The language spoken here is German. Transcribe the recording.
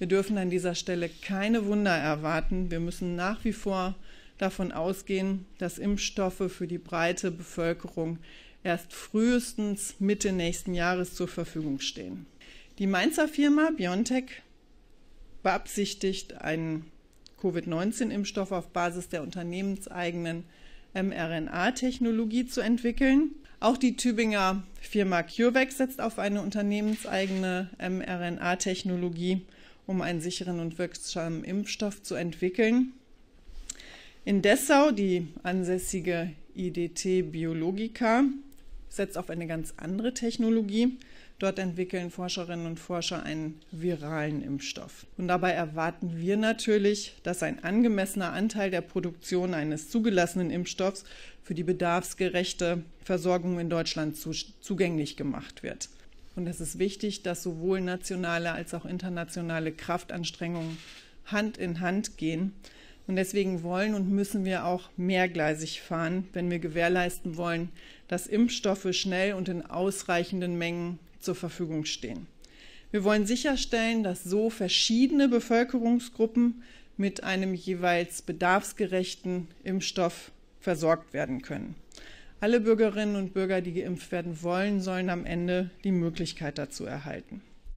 Wir dürfen an dieser Stelle keine Wunder erwarten. Wir müssen nach wie vor davon ausgehen, dass Impfstoffe für die breite Bevölkerung erst frühestens Mitte nächsten Jahres zur Verfügung stehen. Die Mainzer Firma BioNTech beabsichtigt, einen Covid-19-Impfstoff auf Basis der unternehmenseigenen mRNA-Technologie zu entwickeln. Auch die Tübinger Firma CureVac setzt auf eine unternehmenseigene mRNA-Technologie um einen sicheren und wirksamen Impfstoff zu entwickeln. In Dessau, die ansässige IDT Biologica, setzt auf eine ganz andere Technologie. Dort entwickeln Forscherinnen und Forscher einen viralen Impfstoff. Und dabei erwarten wir natürlich, dass ein angemessener Anteil der Produktion eines zugelassenen Impfstoffs für die bedarfsgerechte Versorgung in Deutschland zugänglich gemacht wird. Und es ist wichtig, dass sowohl nationale als auch internationale Kraftanstrengungen Hand in Hand gehen. Und deswegen wollen und müssen wir auch mehrgleisig fahren, wenn wir gewährleisten wollen, dass Impfstoffe schnell und in ausreichenden Mengen zur Verfügung stehen. Wir wollen sicherstellen, dass so verschiedene Bevölkerungsgruppen mit einem jeweils bedarfsgerechten Impfstoff versorgt werden können. Alle Bürgerinnen und Bürger, die geimpft werden wollen, sollen am Ende die Möglichkeit dazu erhalten.